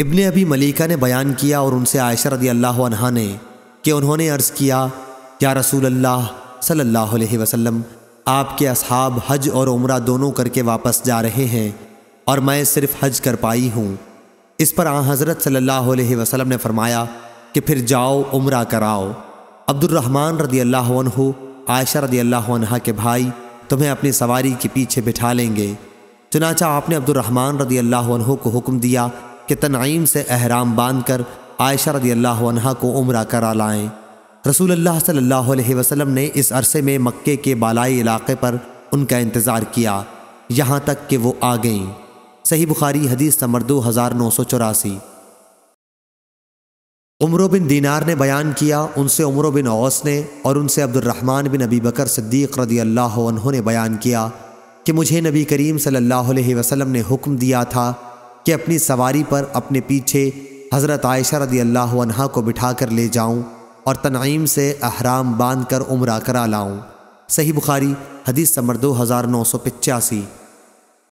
इब्ने अभी मलिका ने बयान किया और उनसे आयशा रदी अल्लाह अनहा ने कि उन्होंने अर्ज़ किया या रसूल अल्लाह सल्लल्लाहु अलैहि वसल्लम आपके असहाब हज और उम्र दोनों करके वापस जा रहे हैं और मैं सिर्फ हज कर पाई हूँ इस पर आ हज़रत सल्लल्लाहु अलैहि वसल्लम ने फरमाया कि फिर जाओ उम्र कराओ अब्दुलरहमान रदी अल्लाह आयशा रदी अल्लाह के भाई तुम्हें अपनी सवारी के पीछे बिठा लेंगे चुनाचा आपने अब्दुलरहमान रदी अल्लाह को हुक्म दिया कि तनईम से अहराम बांध कर आयशा रदी अल्लाह को उम्र करा लाएँ रसूल अल्लाह सल्लल्लाहु अलैहि वसल्लम ने इस अरसे में मक्के के बालाई इलाके पर उनका इंतज़ार किया यहाँ तक कि वो आ गई सही बुखारी हदीस समर दो हज़ार नौ सौ चौरासी उम्र बिन दीनार ने बयान किया उनसे उम्र बिन औस ने और उनसे अब्दुलरहमान बिन अबी बकर सद्दीक़ रदी अल्लाह ने बयान किया कि मुझे नबी करीम सल्ला वसलम ने हुक्म दिया था कि अपनी सवारी पर अपने पीछे हज़रत आयशा रदी अल्लाह अनहा को बिठा कर ले जाऊँ और तनाइम से अहराम बांध कर उम्र करा लाऊँ सही बुखारी हदीस समर दो हज़ार नौ सौ पचासी